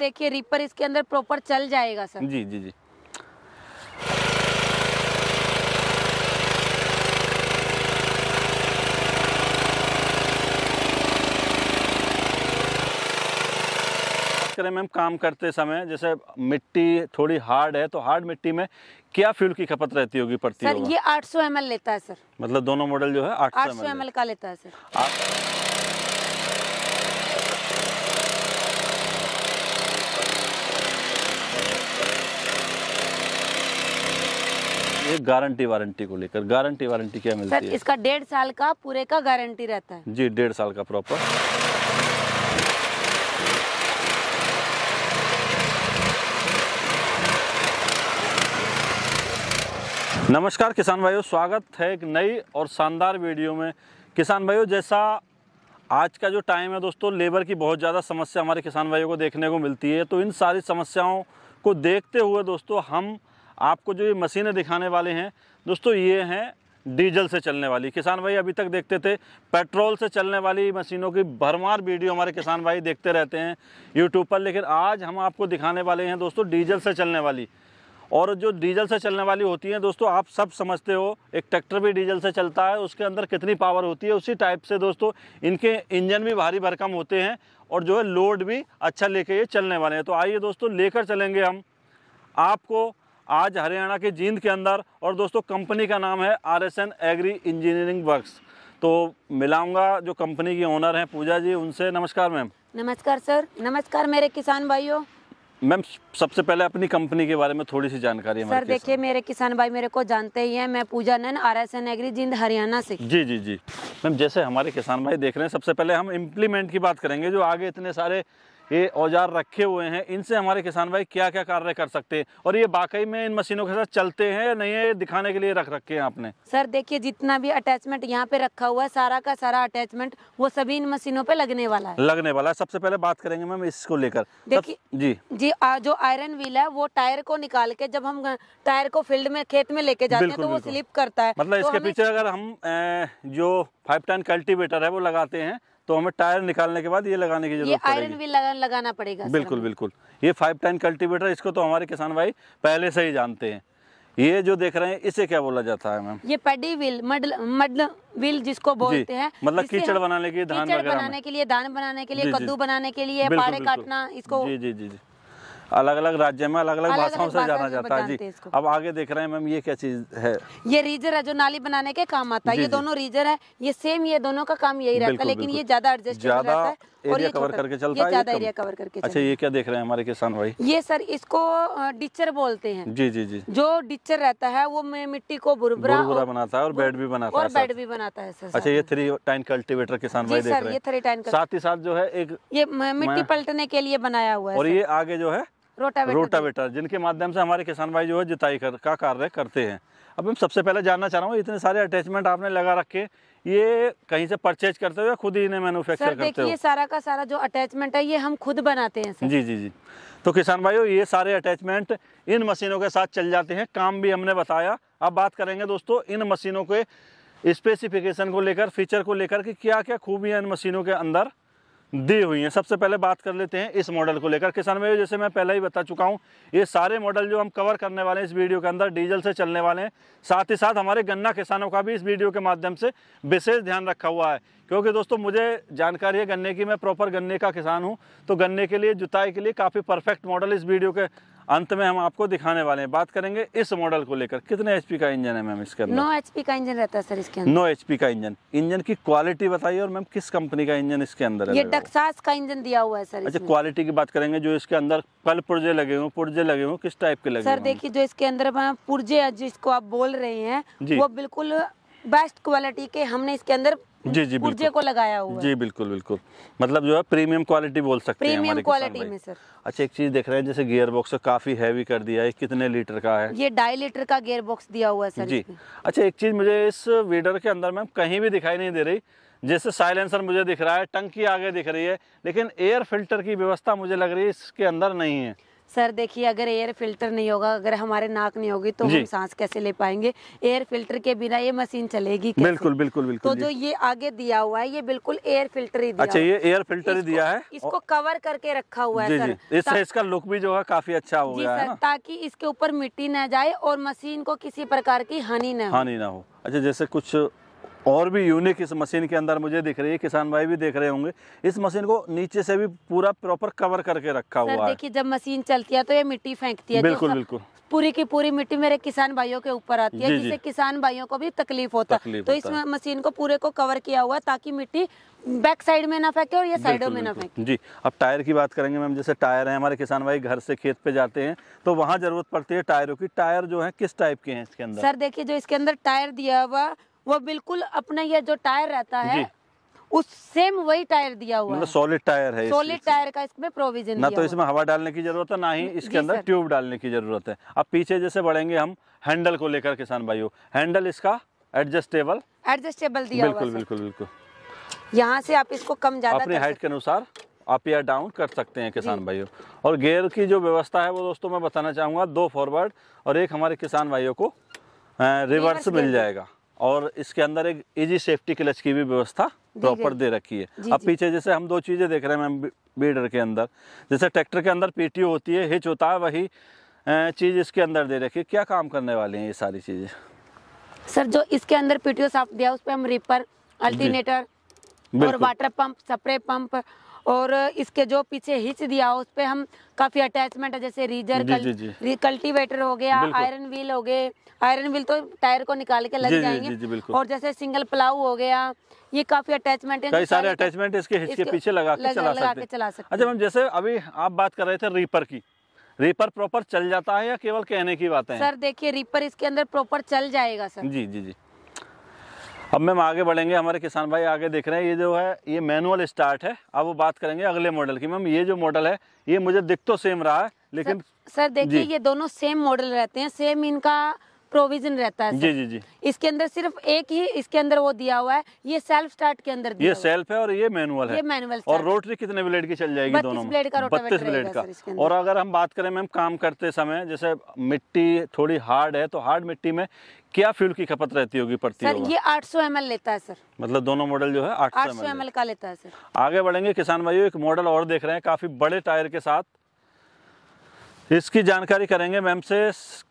देखिए रिपर इसके अंदर प्रॉपर चल जाएगा सर जी जी जी करें मैम काम करते समय जैसे मिट्टी थोड़ी हार्ड है तो हार्ड मिट्टी में क्या फ्यूल की खपत रहती होगी पड़ती सर ये 800 ml लेता है सर मतलब दोनों मॉडल जो है 800 ml का लेता है सर ये गारंटी वारंटी को लेकर गारंटी वारंटी क्या मिलती सर, है इसका डेढ़ साल का पूरे का गारंटी रहता है जी डेढ़ साल का प्रॉपर नमस्कार किसान भाइयों स्वागत है एक नई और शानदार वीडियो में किसान भाइयों जैसा आज का जो टाइम है दोस्तों लेबर की बहुत ज़्यादा समस्या हमारे किसान भाइयों को देखने को मिलती है तो इन सारी समस्याओं को देखते हुए दोस्तों हम आपको जो ये मशीनें दिखाने वाले हैं दोस्तों ये हैं डीजल से चलने वाली किसान भाई अभी तक देखते थे पेट्रोल से चलने वाली मशीनों की भरमार वीडियो हमारे किसान भाई देखते रहते हैं यूट्यूब पर लेकिन आज हम आपको दिखाने वाले हैं दोस्तों डीजल से चलने वाली और जो डीजल से चलने वाली होती हैं दोस्तों आप सब समझते हो एक ट्रैक्टर भी डीजल से चलता है उसके अंदर कितनी पावर होती है उसी टाइप से दोस्तों इनके इंजन भी भारी भरकम होते हैं और जो है लोड भी अच्छा लेके ये चलने वाले हैं तो आइए दोस्तों लेकर चलेंगे हम आपको आज हरियाणा के जींद के अंदर और दोस्तों कंपनी का नाम है R S N agri engineering works तो मिलाऊंगा जो कंपनी की ओनर हैं पूजा जी उनसे नमस्कार मैम नमस्कार सर नमस्कार मेरे किसान भाइयों मैम सबसे पहले अपनी कंपनी के बारे में थोड़ी सी जानकारी सर देखिए मेरे किसान भाई मेरे को जानते ही हैं मैं Pooja Nain R S N agri Jind Haryana से जी जी जी मैम जैसे हमारे किसान भाई देख रहे हैं सबसे पहले हम इम्प्लीमेंट की बात करेंगे जो आगे इतने सारे ये औजार रखे हुए हैं इनसे हमारे किसान भाई क्या क्या कार्य कर सकते हैं और ये वाकई में इन मशीनों के साथ चलते हैं या नहीं है दिखाने के लिए रख रखे हैं आपने सर देखिए जितना भी अटैचमेंट यहाँ पे रखा हुआ है सारा का सारा अटैचमेंट वो सभी इन मशीनों पे लगने वाला है लगने वाला है सबसे पहले बात करेंगे मैम इसको लेकर देखिए जी जी आ, जो आयरन व्हील है वो टायर को निकाल के जब हम टायर को फील्ड में खेत में लेके जाते हैं तो वो स्लिप करता है मतलब तो इसके पीछे अगर हम जो फाइव टन कल्टीवेटर है वो लगाते हैं तो हमें टायर निकालने के बाद ये लगाने की जरूरत आयरन भी लगाना पड़ेगा बिल्कुल बिल्कुल ये फाइव टाइम कल्टीवेटर इसको तो हमारे किसान भाई पहले से ही जानते हैं ये जो देख रहे हैं इसे क्या बोला जाता है मैम ये पेडी व्हील मडल मडल व्हील जिसको बोलते हैं मतलब कीचड़ बनाने के लिए धान बनाने के लिए धान बनाने के लिए कद्दू बनाने के लिए पारे काटना इसको जी जी जी अलग अलग राज्य में अलग अलग भाषाओं से जाना जाता है जी अब आगे देख रहे हैं मैम ये क्या चीज है ये रीजर है जो नाली बनाने के काम आता है ये दोनों रीजर है ये सेम ये दोनों का काम यही रहता है लेकिन ये ज्यादा एडजस्ट ज्यादा एरिया कवर करके चलता है ज्यादा एरिया कवर करके अच्छा ये क्या देख रहे हैं हमारे किसान भाई ये सर इसको डिचर बोलते हैं जी जी जी जो डिचर रहता है वो मिट्टी को बुरबरा बनाता है और बेड भी बनाता है और बेड भी बनाता है सर अच्छा ये थ्री टाइन कल्टीवेटर किसान भाई देख रहे हैं साथ ही साथ जो है एक ये मिट्टी पलटने के लिए बनाया हुआ है और ये आगे जो है रोटावेटर रोटावेटर जिनके माध्यम से हमारे किसान भाई जो है जुताई कर, का कार्य करते हैं अब मैं सबसे पहले जानना चाह रहा हूँ इतने सारे अटैचमेंट आपने लगा रखे ये कहीं से परचेज करते हो या खुद ही इन्हें मैन्युफैक्चर करते हो देखिए सारा का सारा जो अटैचमेंट है ये हम खुद बनाते हैं सर। जी जी जी तो किसान भाइयों ये सारे अटैचमेंट इन मशीनों के साथ चल जाते हैं काम भी हमने बताया अब बात करेंगे दोस्तों इन मशीनों के स्पेसिफिकेशन को लेकर फीचर को लेकर कि क्या क्या खूबियाँ इन मशीनों के अंदर दी हुई हैं सबसे पहले बात कर लेते हैं इस मॉडल को लेकर किसान भाई जैसे मैं पहले ही बता चुका हूं ये सारे मॉडल जो हम कवर करने वाले हैं इस वीडियो के अंदर डीजल से चलने वाले हैं साथ ही साथ हमारे गन्ना किसानों का भी इस वीडियो के माध्यम से विशेष ध्यान रखा हुआ है क्योंकि दोस्तों मुझे जानकारी है गन्ने की मैं प्रॉपर गन्ने का किसान हूँ तो गन्ने के लिए जुताई के लिए काफ़ी परफेक्ट मॉडल इस वीडियो के अंत में हम आपको दिखाने वाले हैं बात करेंगे इस मॉडल को लेकर कितने एचपी का इंजन है मैम इसके नो एचपी का इंजन रहता है सर इसके नो एचपी का इंजन इंजन की क्वालिटी बताइए और मैम किस कंपनी का इंजन इसके अंदर है ये डक्सास का इंजन दिया हुआ है सर अच्छा क्वालिटी की बात करेंगे जो इसके अंदर कल पुर्जे लगे हुए पुर्जे लगे हुए किस टाइप के लगे सर देखिए जो इसके अंदर पुर्जे जिसको आप बोल रहे हैं वो बिल्कुल बेस्ट क्वालिटी के हमने इसके अंदर जी जी पुर्जे को लगाया हुआ जी बिल्कुल बिल्कुल मतलब जो है प्रीमियम क्वालिटी बोल सकते हैं प्रीमियम क्वालिटी में सर अच्छा एक चीज देख रहे हैं जैसे गियर बॉक्स काफी हैवी कर दिया है कितने लीटर का है ये ढाई लीटर का गियर बॉक्स दिया हुआ है सर जी अच्छा एक चीज मुझे इस वीडर के अंदर में कहीं भी दिखाई नहीं दे रही जैसे साइलेंसर मुझे दिख रहा है टंकी आगे दिख रही है लेकिन एयर फिल्टर की व्यवस्था मुझे लग रही है इसके अंदर नहीं है सर देखिए अगर एयर फिल्टर नहीं होगा अगर हमारे नाक नहीं होगी तो हम सांस कैसे ले पाएंगे एयर फिल्टर के बिना ये मशीन चलेगी कैसे? बिल्कुल बिल्कुल बिल्कुल तो जो ये आगे दिया हुआ है ये बिल्कुल एयर फिल्टर ही दिया अच्छा ये एयर फिल्टर ही दिया है इसको कवर करके रखा हुआ है सर इससे इसका लुक भी जो है काफी अच्छा हो गया है ताकि इसके ऊपर मिट्टी न जाए और मशीन को किसी प्रकार की हानि न हानि ना हो अच्छा जैसे कुछ और भी यूनिक इस मशीन के अंदर मुझे दिख रही है किसान भाई भी देख रहे होंगे इस मशीन को नीचे से भी पूरा प्रॉपर कवर करके रखा हुआ है देखिए जब मशीन चलती है तो ये मिट्टी फेंकती है बिल्कुल बिल्कुल पूरी की पूरी मिट्टी मेरे किसान भाइयों के ऊपर आती है जिससे किसान भाइयों को भी तकलीफ होता है तो इस मशीन को पूरे को कवर किया हुआ ताकि मिट्टी बैक साइड में ना फेंके और ये साइडों में ना फेंके जी अब टायर की बात करेंगे मैम जैसे टायर है हमारे किसान भाई घर से खेत पे जाते हैं तो वहाँ जरूरत पड़ती है टायरों की टायर जो है किस टाइप के है इसके अंदर सर देखिये जो इसके अंदर टायर दिया हुआ वो बिल्कुल अपना ये जो टायर रहता है उस सेम वही टायर दिया हुआ मतलब है सॉलिड टायर है सॉलिड टायर का इसमें प्रोविजन ना तो इसमें हवा डालने की जरूरत है ना ही इसके अंदर ट्यूब डालने की जरूरत है अब पीछे जैसे बढ़ेंगे हम हैंडल को लेकर किसान भाइयों हैंडल इसका एडजस्टेबल एडजस्टेबल दिया बिल्कुल बिल्कुल बिल्कुल यहाँ से आप इसको कम ज्यादा अपने हाइट के अनुसार आप या डाउन कर सकते हैं किसान भाइयों और गेयर की जो व्यवस्था है वो दोस्तों मैं बताना चाहूंगा दो फॉरवर्ड और एक हमारे किसान भाइयों को रिवर्स मिल जाएगा और इसके अंदर एक इजी सेफ्टी क्लच की भी व्यवस्था प्रॉपर दे रखी है अब पीछे जैसे हम दो चीजें देख रहे हैं बीडर के अंदर जैसे ट्रैक्टर के अंदर पीटीओ होती है हिच होता है वही चीज इसके अंदर दे रखी है क्या काम करने वाली हैं ये सारी चीजें सर जो इसके अंदर पीटीओ साफ दिया उस पर हम रिपर अल्टीनेटर और वाटर पंप स्प्रे पंप और इसके जो पीछे हिच दिया उस पर हम काफी अटैचमेंट है जैसे रीजर कल, री, कल्टीवेटर हो गया आयरन व्हील हो गए आयरन व्हील तो टायर को निकाल के लग जी, जाएंगे जी, जी, और जैसे सिंगल प्लाऊ हो गया ये काफी अटैचमेंट है कई सारे अटैचमेंट इसके हिच के पीछे लगा के चला सकते अच्छा मैम जैसे अभी आप बात कर रहे थे रीपर की रीपर प्रॉपर चल जाता है या केवल कहने की बात है सर देखिए रीपर इसके अंदर प्रॉपर चल जाएगा सर जी जी जी अब मैम आगे बढ़ेंगे हमारे किसान भाई आगे देख रहे हैं ये जो है ये मैनुअल स्टार्ट है अब वो बात करेंगे अगले मॉडल की मैम ये जो मॉडल है ये मुझे दिख तो सेम रहा है लेकिन सर, सर देखिए ये दोनों सेम मॉडल रहते हैं सेम इनका प्रोविजन रहता है जी जी जी इसके अंदर सिर्फ एक ही इसके अंदर वो दिया हुआ है ये सेल्फ स्टार्ट के अंदर ये सेल्फ है और ये मैनुअल है ये मैनुअल और रोटरी कितने ब्लेड की चल जाएगी दोनों ब्लेड का बत्तीस ब्लेड का और अगर हम बात करें मैम काम करते समय जैसे मिट्टी थोड़ी हार्ड है तो हार्ड मिट्टी में क्या फ्यूल की खपत रहती होगी पड़ती सर ये 800 ml लेता है सर मतलब दोनों मॉडल जो है 800 ml का लेता है सर आगे बढ़ेंगे किसान भाइयों एक मॉडल और देख रहे हैं काफी बड़े टायर के साथ इसकी जानकारी करेंगे मैम से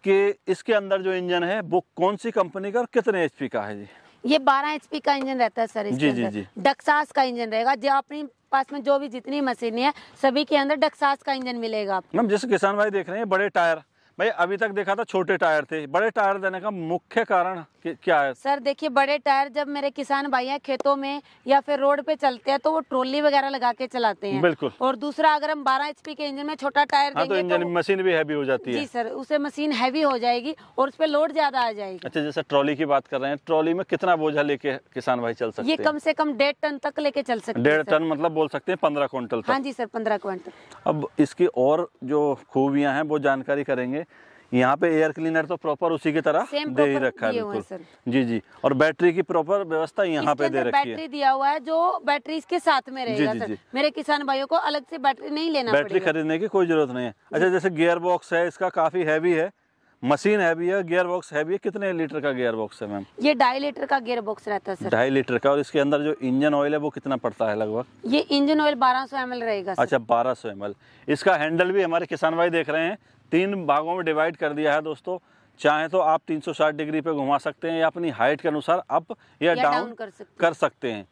कि इसके अंदर जो इंजन है वो कौन सी कंपनी का और कितने एचपी का है जी ये 12 एचपी का इंजन रहता है सर इसके जी, जी, जी. डक्सास का इंजन रहेगा जो अपनी पास में जो भी जितनी मशीनें हैं सभी के अंदर डक्सास का इंजन मिलेगा मैम जैसे किसान भाई देख रहे हैं बड़े टायर भाई अभी तक देखा था छोटे टायर थे बड़े टायर देने का मुख्य कारण क्या है सर देखिए बड़े टायर जब मेरे किसान भाई खेतों में या फिर रोड पे चलते हैं तो वो ट्रोली वगैरह लगा के चलाते हैं बिल्कुल और दूसरा अगर हम 12 एचपी के इंजन में छोटा टायर हाँ, तो इंजन तो मशीन भी हैवी हो जाती है जी सर उसे मशीन हैवी हो जाएगी और उस पर लोड ज्यादा आ जाएगी अच्छा जैसे ट्रॉली की बात कर रहे हैं ट्रॉली में कितना बोझा लेके किसान भाई चल सकते ये कम से कम डेढ़ टन तक लेके चल सकते डेढ़ टन मतलब बोल सकते हैं पंद्रह क्विंटल हाँ जी सर पंद्रह क्विंटल अब इसकी और जो खूबियाँ हैं वो जानकारी करेंगे यहाँ पे एयर क्लीनर तो प्रॉपर उसी की तरह दे ही रखा है जी जी और बैटरी की प्रॉपर व्यवस्था यहाँ पे दे रखी है बैटरी दिया हुआ है जो बैटरी के साथ में रहेगा जी, जी, जी. मेरे किसान भाइयों को अलग से बैटरी नहीं लेना बैटरी खरीदने की कोई जरूरत नहीं है अच्छा जैसे गियर बॉक्स है इसका काफी हैवी है मशीन हैवी है गियर बॉक्स हैवी है कितने लीटर का गियर बॉक्स है मैम ये ढाई लीटर का गियर बॉक्स रहता है ढाई लीटर का और इसके अंदर जो इंजन ऑयल है वो कितना पड़ता है लगभग ये इंजन ऑयल 1200 सौ रहेगा अच्छा 1200 सौ इसका हैंडल भी हमारे किसान भाई देख रहे हैं तीन भागों में डिवाइड कर दिया है दोस्तों चाहे तो आप 360 डिग्री पे घुमा सकते हैं या अपनी हाइट के अनुसार अप या, या डाउन कर सकते, कर सकते हैं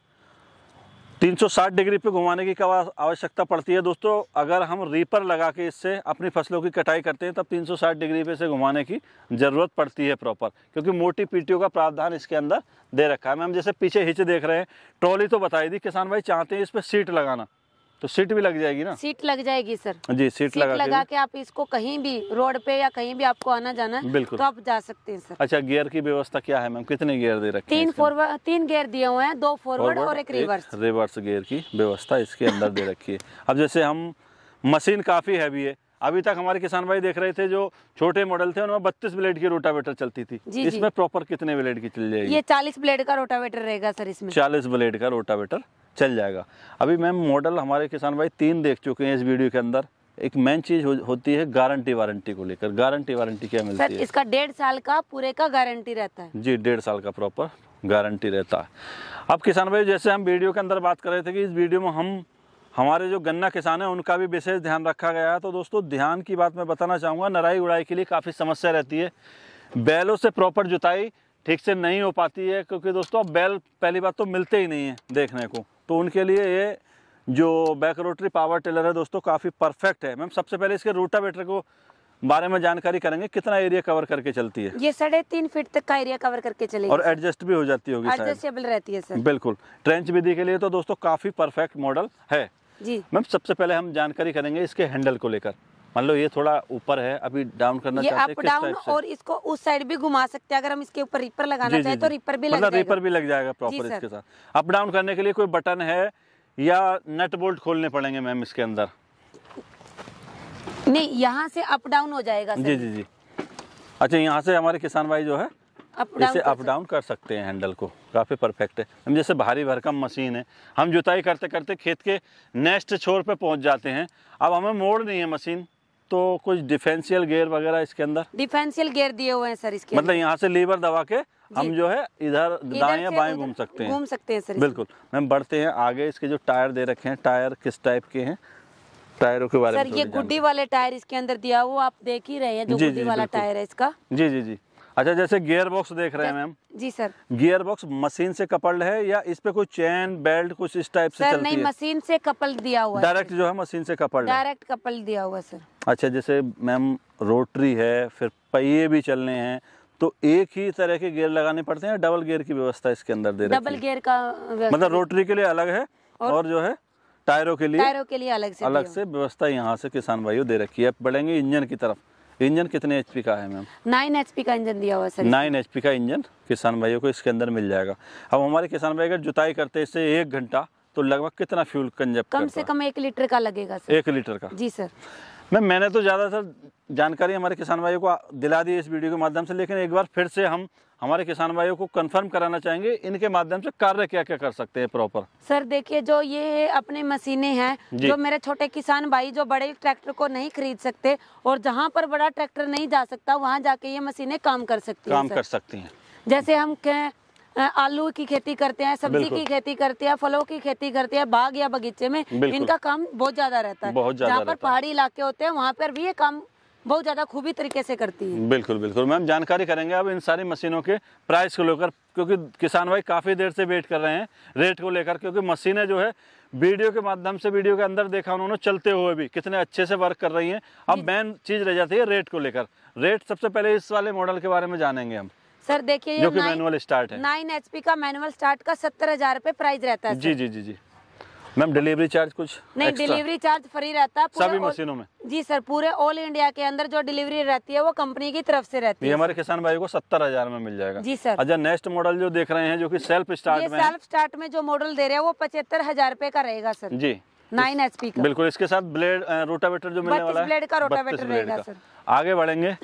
360 डिग्री पे घुमाने की क्या आवश्यकता पड़ती है दोस्तों अगर हम रीपर लगा के इससे अपनी फसलों की कटाई करते हैं तब 360 डिग्री पे से घुमाने की ज़रूरत पड़ती है प्रॉपर क्योंकि मोटी पीटियों का प्रावधान इसके अंदर दे रखा है मैम जैसे पीछे हिच देख रहे हैं ट्रॉली तो बताई थी किसान भाई चाहते हैं इस पर सीट लगाना तो सीट भी लग जाएगी ना सीट लग जाएगी सर जी सीट, सीट लगा, लगा के, आप इसको कहीं भी रोड पे या कहीं भी आपको आना जाना है बिल्कुल तो आप जा सकते हैं सर अच्छा गियर की व्यवस्था क्या है मैम कितने गियर दे रखे तीन फॉरवर्ड तीन गियर दिए हुए हैं दो फॉरवर्ड और एक रिवर्स रिवर्स गियर की व्यवस्था इसके अंदर दे रखी है अब जैसे हम मशीन काफी हैवी है अभी तक हमारे किसान भाई देख रहे थे जो छोटे मॉडल थे उनमें बत्तीस ब्लेड की रोटावेटर चलती थी जी, इसमें प्रॉपर कितने ब्लेड की चल जाएगी ये चालीस ब्लेड का रोटावेटर रहेगा सर इसमें चालीस ब्लेड का रोटावेटर चल जाएगा अभी मैम मॉडल हमारे किसान भाई तीन देख चुके हैं इस वीडियो के अंदर एक मेन चीज हो, होती है गारंटी वारंटी को लेकर गारंटी वारंटी क्या मिलती सर, है इसका डेढ़ साल का पूरे का गारंटी रहता है जी डेढ़ साल का प्रॉपर गारंटी रहता है अब किसान भाई जैसे हम वीडियो के अंदर बात कर रहे थे कि इस वीडियो में हम हमारे जो गन्ना किसान हैं उनका भी विशेष ध्यान रखा गया है तो दोस्तों ध्यान की बात मैं बताना चाहूँगा नराई उड़ाई के लिए काफ़ी समस्या रहती है बैलों से प्रॉपर जुताई ठीक से नहीं हो पाती है क्योंकि दोस्तों अब बैल पहली बात तो मिलते ही नहीं है देखने को तो उनके लिए ये जो बैक रोटरी पावर टेलर है दोस्तों काफ़ी परफेक्ट है मैम सबसे पहले इसके बेटर को बारे में जानकारी करेंगे कितना एरिया कवर करके चलती है ये साढ़े तीन फीट तक का एरिया कवर करके चलेगी और एडजस्ट भी हो जाती होगी एडजस्टेबल रहती है सर बिल्कुल ट्रेंच विधि के लिए तो दोस्तों काफी परफेक्ट मॉडल है जी मैम सबसे पहले हम जानकारी करेंगे इसके हैंडल को लेकर मान लो ये थोड़ा ऊपर है अभी डाउन करना ये चाहते अप डाउन और इसको उस साइड भी घुमा सकते हैं अगर हम इसके ऊपर रिपर लगाना चाहें तो रिपर भी मतलब रिपर भी लग जाएगा प्रॉपर इसके साथ अप डाउन करने के लिए कोई बटन है या नट बोल्ट खोलने पड़ेंगे मैम इसके अंदर नहीं यहाँ से अप डाउन हो जाएगा जी जी जी अच्छा यहाँ से हमारे किसान भाई जो है इसे अप डाउन कर सकते हैं हैंडल को काफ़ी परफेक्ट है हम जैसे भारी भरकम मशीन है हम जुताई करते करते खेत के नेक्स्ट छोर पे पहुंच जाते हैं अब हमें मोड़ नहीं है मशीन तो कुछ डिफेंशियल गेयर वगैरह इसके अंदर डिफेंशियल गेयर दिए हुए हैं सर इसके मतलब यहाँ से लीवर दबा के हम जो है इधर दाएं या बाएं घूम सकते हैं घूम सकते हैं सर बिल्कुल मैम बढ़ते हैं आगे इसके जो टायर दे रखे हैं टायर किस टाइप के हैं टायरों के बारे में सर ये गुड्डी वाले टायर इसके अंदर दिया हुआ आप देख ही रहे हैं जो गुड्डी वाला टायर है इसका जी जी जी अच्छा जैसे गियर बॉक्स देख रहे हैं मैम जी सर गियर बॉक्स मशीन से कपल्ड है या इस पे कोई चैन बेल्ट कुछ इस टाइप से चलती नहीं है? मशीन से कपल दिया हुआ डायरेक्ट जो है मशीन से कपल डायरेक्ट कपल दिया हुआ सर अच्छा जैसे मैम रोटरी है फिर पहिए भी चलने हैं तो एक ही तरह के गियर लगाने पड़ते हैं डबल गियर की व्यवस्था इसके अंदर दे डबल गियर का मतलब रोटरी के लिए अलग है और जो है टायरों के लिए टायरों के लिए अलग से अलग से व्यवस्था यहाँ से किसान भाइयों दे रखी है बढ़ेंगे इंजन की तरफ इंजन कितने एच का है मैम नाइन एच का इंजन दिया हुआ सर नाइन एच का इंजन किसान भाइयों को इसके अंदर मिल जाएगा अब हमारे किसान भाई अगर जुताई करते इससे एक घंटा तो लगभग कितना फ्यूल कंजप्ट कम से कम एक लीटर का लगेगा सर एक लीटर का जी सर मैम मैंने तो ज़्यादातर जानकारी हमारे किसान भाइयों को दिला दी इस वीडियो के माध्यम से लेकिन एक बार फिर से हम हमारे किसान भाइयों को कंफर्म कराना चाहेंगे इनके माध्यम से कार्य क्या क्या कर सकते हैं प्रॉपर सर देखिए जो ये अपने मशीनें हैं जो मेरे छोटे किसान भाई जो बड़े ट्रैक्टर को नहीं खरीद सकते और जहाँ पर बड़ा ट्रैक्टर नहीं जा सकता वहाँ जाके ये मशीने काम कर सकती काम कर सकती हैं जैसे हम आलू की खेती करते हैं सब्जी की खेती करते हैं फलों की खेती करते हैं बाग या बगीचे में इनका काम बहुत ज्यादा रहता है जहाँ पर पहाड़ी इलाके होते हैं वहाँ पर भी ये काम बहुत ज्यादा खूबी तरीके से करती है बिल्कुल बिल्कुल मैम जानकारी करेंगे अब इन सारी मशीनों के प्राइस को लेकर क्योंकि किसान भाई काफ़ी देर से वेट कर रहे हैं रेट को लेकर क्योंकि मशीनें जो है वीडियो के माध्यम से वीडियो के अंदर देखा उन्होंने चलते हुए भी कितने अच्छे से वर्क कर रही हैं अब मेन चीज़ रह जाती है रेट को लेकर रेट सबसे पहले इस वाले मॉडल के बारे में जानेंगे हम सर देखिए ये मैनुअल स्टार्ट है नाइन पी का मैनुअल स्टार्ट का सत्तर हजार रूपए प्राइस रहता है जी जी जी जी मैम डिलीवरी चार्ज कुछ नहीं डिलीवरी चार्ज फ्री रहता है सभी मशीनों में जी सर पूरे ऑल इंडिया के अंदर जो डिलीवरी रहती है वो कंपनी की तरफ से रहती है हमारे किसान भाई को सत्तर हजार में मिल जाएगा जी सर अच्छा नेक्स्ट मॉडल जो देख रहे हैं जो कि सेल्फ स्टार्ट में सेल्फ स्टार्ट में जो मॉडल दे रहे हैं वो पचहत्तर हजार रूपए का रहेगा सर जी नाइन एच पी बिल्कुल इसके साथ ब्लेड रोटावेटर जो मिलने वाला है ब्लेड का रोटावेटर रहेगा सर आगे बढ़ेंगे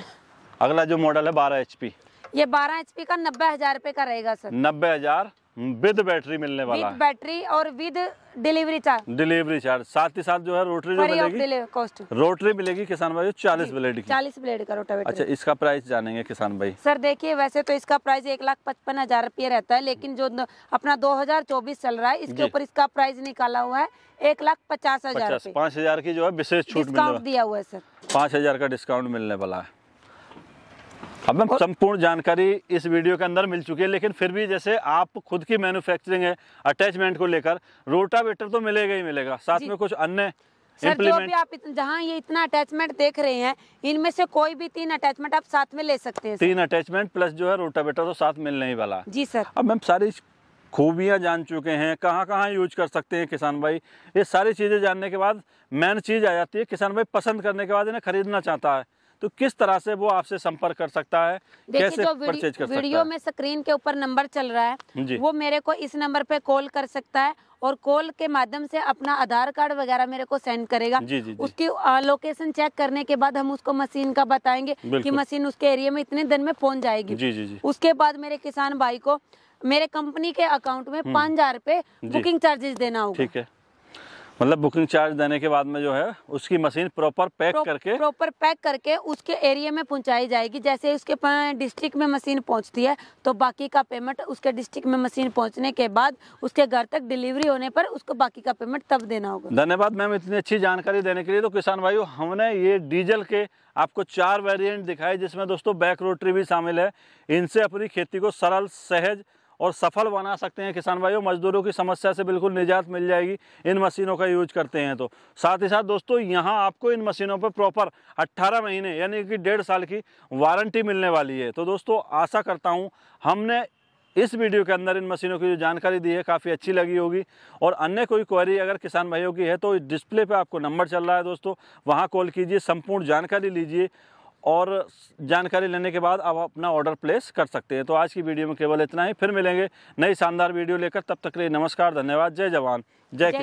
अगला जो मॉडल है बारह एच पी ये 12 एचपी का नब्बे हजार रूपए का रहेगा सर नब्बे हजार विद बैटरी मिलने वाला विद बैटरी और with delivery charge delivery charge साथ ही साथ जो है रोटरी जो मिलेगी कॉस्ट रोटरी मिलेगी किसान भाई चालीस ब्लेड की चालीस ब्लेड का रोटावेटर अच्छा इसका प्राइस जानेंगे किसान भाई सर देखिए वैसे तो इसका प्राइस एक लाख पचपन हजार रूपये रहता है लेकिन जो अपना दो हजार चौबीस चल रहा है इसके ऊपर इसका प्राइस निकाला हुआ है एक लाख पचास हजार पाँच हजार की जो है विशेष छूट दिया हुआ है सर पाँच हजार का डिस्काउंट मिलने वाला है अब मैम संपूर्ण जानकारी इस वीडियो के अंदर मिल चुकी है लेकिन फिर भी जैसे आप खुद की मैन्युफैक्चरिंग है अटैचमेंट को लेकर रोटावेटर तो मिलेगा ही मिलेगा साथ में कुछ अन्य सर जो भी आप जहाँ ये इतना अटैचमेंट देख रहे हैं इनमें से कोई भी तीन अटैचमेंट आप साथ में ले सकते हैं तीन अटैचमेंट प्लस जो है रोटावेटर तो साथ मिलने ही वाला जी सर अब मैम सारी खूबियाँ जान चुके हैं कहाँ कहाँ यूज कर सकते हैं किसान भाई ये सारी चीज़ें जानने के बाद मेन चीज़ आ जाती है किसान भाई पसंद करने के बाद इन्हें खरीदना चाहता है तो किस तरह से वो आपसे संपर्क कर सकता है कैसे वीडियो, कर वीडियो में स्क्रीन के ऊपर नंबर चल रहा है वो मेरे को इस नंबर पे कॉल कर सकता है और कॉल के माध्यम से अपना आधार कार्ड वगैरह मेरे को सेंड करेगा जी, जी, जी. उसकी लोकेशन चेक करने के बाद हम उसको मशीन का बताएंगे कि मशीन उसके एरिया में इतने दिन में पहुंच जाएगी जी, जी, जी. उसके बाद मेरे किसान भाई को मेरे कंपनी के अकाउंट में हम्म। पाँच हजार रूपए बुकिंग चार्जेस देना होगा ठीक है मतलब बुकिंग चार्ज देने के बाद में जो है उसकी मशीन प्रॉपर पैक प्रो, करके प्रॉपर पैक करके उसके एरिया में पहुंचाई जाएगी जैसे उसके डिस्ट्रिक्ट में मशीन पहुंचती है तो बाकी का पेमेंट उसके डिस्ट्रिक्ट में मशीन पहुंचने के बाद उसके घर तक डिलीवरी होने पर उसको बाकी का पेमेंट तब देना होगा धन्यवाद मैम इतनी अच्छी जानकारी देने के लिए तो किसान भाई हमने ये डीजल के आपको चार वेरियंट दिखाए जिसमें दोस्तों बैक रोटरी भी शामिल है इनसे अपनी खेती को सरल सहज और सफल बना सकते हैं किसान भाइयों मजदूरों की समस्या से बिल्कुल निजात मिल जाएगी इन मशीनों का यूज करते हैं तो साथ ही साथ दोस्तों यहाँ आपको इन मशीनों पर प्रॉपर 18 महीने यानी कि डेढ़ साल की वारंटी मिलने वाली है तो दोस्तों आशा करता हूँ हमने इस वीडियो के अंदर इन मशीनों की जो जानकारी दी है काफ़ी अच्छी लगी होगी और अन्य कोई क्वेरी अगर किसान भाइयों की है तो डिस्प्ले पे आपको नंबर चल रहा है दोस्तों वहाँ कॉल कीजिए संपूर्ण जानकारी लीजिए और जानकारी लेने के बाद आप अपना ऑर्डर प्लेस कर सकते हैं तो आज की वीडियो में केवल इतना ही फिर मिलेंगे नई शानदार वीडियो लेकर तब तक के लिए नमस्कार धन्यवाद जय जवान जय